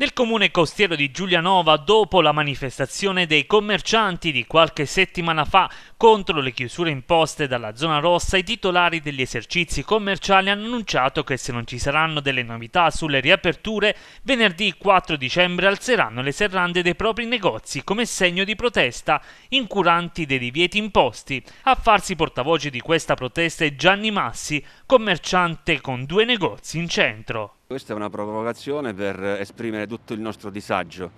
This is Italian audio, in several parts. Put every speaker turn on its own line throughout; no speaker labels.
Nel comune costiero di Giulianova, dopo la manifestazione dei commercianti di qualche settimana fa contro le chiusure imposte dalla zona rossa, i titolari degli esercizi commerciali hanno annunciato che se non ci saranno delle novità sulle riaperture, venerdì 4 dicembre alzeranno le serrande dei propri negozi come segno di protesta, incuranti dei divieti imposti. A farsi portavoce di questa protesta è Gianni Massi, commerciante con due negozi in centro.
Questa è una provocazione per esprimere tutto il nostro disagio.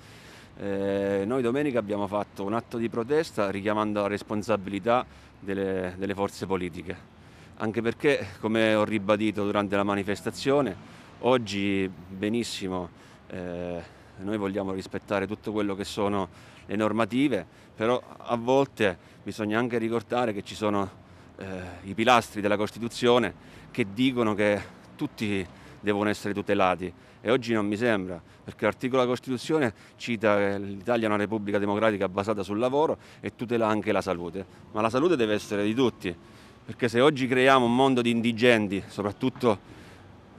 Eh, noi domenica abbiamo fatto un atto di protesta richiamando la responsabilità delle, delle forze politiche, anche perché, come ho ribadito durante la manifestazione, oggi benissimo eh, noi vogliamo rispettare tutto quello che sono le normative, però a volte bisogna anche ricordare che ci sono eh, i pilastri della Costituzione che dicono che tutti devono essere tutelati e oggi non mi sembra, perché l'articolo della Costituzione cita che l'Italia è una repubblica democratica basata sul lavoro e tutela anche la salute, ma la salute deve essere di tutti, perché se oggi creiamo un mondo di indigenti, soprattutto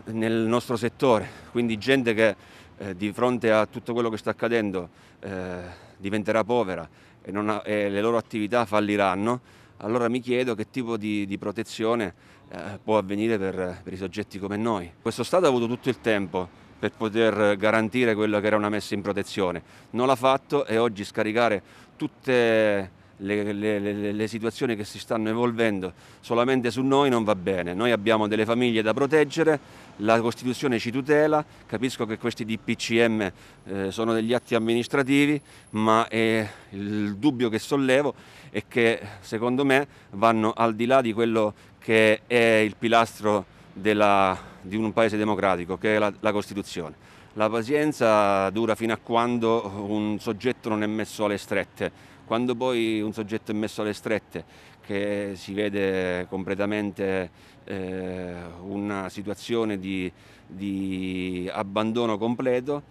nel nostro settore, quindi gente che eh, di fronte a tutto quello che sta accadendo eh, diventerà povera e, ha, e le loro attività falliranno, allora mi chiedo che tipo di, di protezione eh, può avvenire per, per i soggetti come noi. Questo Stato ha avuto tutto il tempo per poter garantire quella che era una messa in protezione. Non l'ha fatto e oggi scaricare tutte le, le, le, situazioni che si stanno evolvendo solamente su noi non va bene. Noi abbiamo delle famiglie da proteggere, la Costituzione ci tutela, capisco che questi DPCM eh, sono degli atti amministrativi, ma eh, il dubbio che sollevo è che secondo me vanno al di là di quello che è il pilastro della, di un paese democratico, che è la, la Costituzione. La pazienza dura fino a quando un soggetto non è messo alle strette. Quando poi un soggetto è messo alle strette, che si vede completamente eh, una situazione di, di abbandono completo,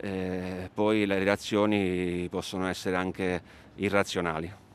eh, poi le reazioni possono essere anche irrazionali.